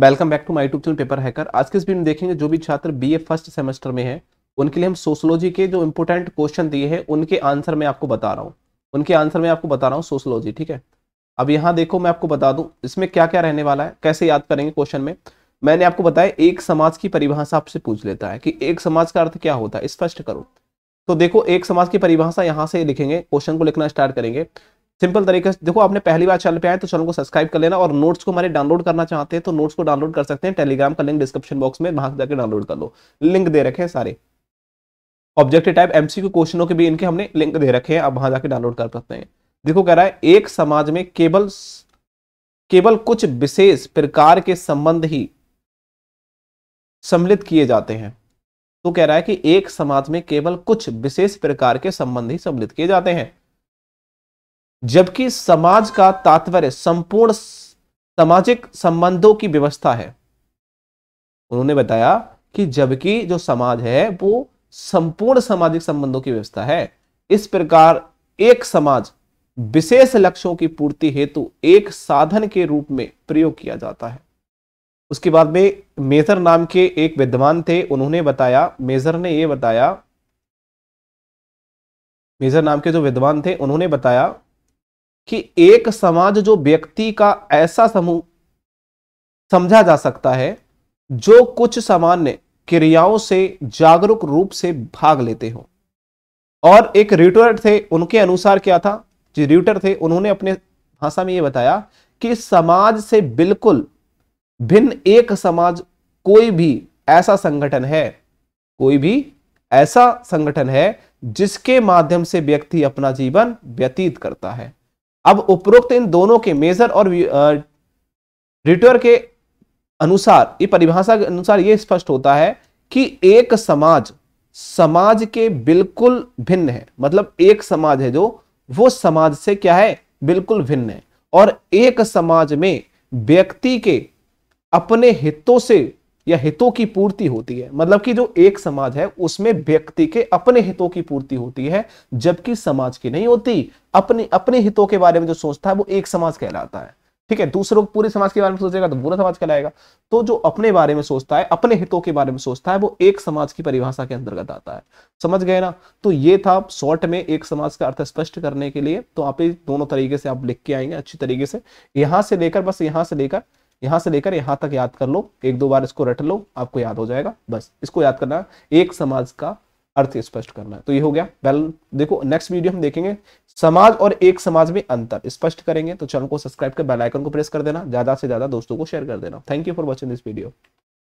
welcome back to my YouTube channel paper hacker आज के इस वीडियो में देखेंगे जो भी छात्र बीए फर्स्ट सेमेस्टर में है उनके लिए हम सोशोलॉजी के जो इंपोर्टेंट क्वेश्चन दिए हैं उनके आंसर मैं आपको बता रहा हूँ उनके आंसर मैं आपको बता रहा हूँ सोशोलॉजी ठीक है अब यहाँ देखो मैं आपको बता दूँ इसमें क्या क्या रहने वाला है कैसे याद करेंगे क्वेश्चन में मैंने आपको बताया एक समाज की परिभाषा आपसे पूछ लेता है कि एक समाज का अर्थ क्या होता है स्पष्ट करो तो देखो एक समाज की परिभाषा यहाँ से लिखेंगे क्वेश्चन को लिखना स्टार्ट करेंगे सिंपल तरीके से देखो आपने पहली बार चैनल पे आए तो चैनल को सब्सक्राइब कर लेना और नोट्स को हमारे डाउनलोड करना चाहते हैं तो नोट्स को डाउनलोड कर सकते हैं टेलीग्राम का लिंक डिस्क्रिप्शन बॉक्स में वहां जाकर डाउनलोड कर लो लिंक दे रखे हैं सारे ऑब्जेक्टिव टाइप एमसीक्यू क्वेश्चनों के भी इनके हमने लिंक दे रखे हैं आप वहां जाकर डाउनलोड कर सकते हैं देखो कह रहा है एक समाज में केवल केवल कुछ विशेष प्रकार के संबंध ही सम्मिलित किए जाते हैं तो कह रहा है कि एक समाज में केवल कुछ विशेष प्रकार के संबंध ही सम्मिलित किए जाते हैं जबकि समाज का तात्पर्य संपूर्ण सामाजिक संबंधों की व्यवस्था है उन्होंने बताया कि जबकि जो समाज है वो संपूर्ण सामाजिक संबंधों की व्यवस्था है इस प्रकार एक समाज विशेष लक्ष्यों की पूर्ति हेतु एक साधन के रूप में प्रयोग किया जाता है उसके बाद में मेजर नाम के एक विद्वान थे उन्होंने बताया मेजर ने यह बताया मेजर नाम के जो विद्वान थे उन्होंने बताया कि एक समाज जो व्यक्ति का ऐसा समूह समझा जा सकता है जो कुछ सामान्य क्रियाओं से जागरूक रूप से भाग लेते हो और एक रिटर थे उनके अनुसार क्या था जो रिटर थे उन्होंने अपने भाषा में यह बताया कि समाज से बिल्कुल भिन्न एक समाज कोई भी ऐसा संगठन है कोई भी ऐसा संगठन है जिसके माध्यम से व्यक्ति अपना जीवन व्यतीत करता है अब उपरोक्त इन दोनों के मेजर और रिटर के अनुसार ये परिभाषा के अनुसार ये स्पष्ट होता है कि एक समाज समाज के बिल्कुल भिन्न है मतलब एक समाज है जो वो समाज से क्या है बिल्कुल भिन्न है और एक समाज में व्यक्ति के अपने हितों से या हितों की पूर्ति होती है मतलब कि जो एक समाज है उसमें व्यक्ति के अपने हितों की पूर्ति होती है जबकि समाज की नहीं होती अपने अपने हितों के बारे में जो सोचता है वो एक समाज कहलाता है ठीक है दूसरों पूरे समाज के बारे में सोचेगा तो बुरा समाज कहलाएगा तो जो अपने बारे में सोचता है अपने हितों के बारे में सोचता है वो एक समाज की परिभाषा के अंतर्गत आता है समझ गए ना तो ये था शॉर्ट में एक समाज का अर्थ स्पष्ट करने के लिए तो आप दोनों तरीके से आप लिख के आएंगे अच्छी तरीके से यहां से लेकर बस यहां से लेकर यहां से लेकर यहां तक याद कर लो एक दो बार इसको रट लो आपको याद हो जाएगा बस इसको याद करना एक समाज का अर्थ स्पष्ट करना है तो ये हो गया वेल देखो नेक्स्ट वीडियो हम देखेंगे समाज और एक समाज में अंतर स्पष्ट करेंगे तो चैनल को सब्सक्राइब कर बेल आइकन को प्रेस कर देना ज्यादा से ज्यादा दोस्तों को शेयर कर देना thank you for watching this video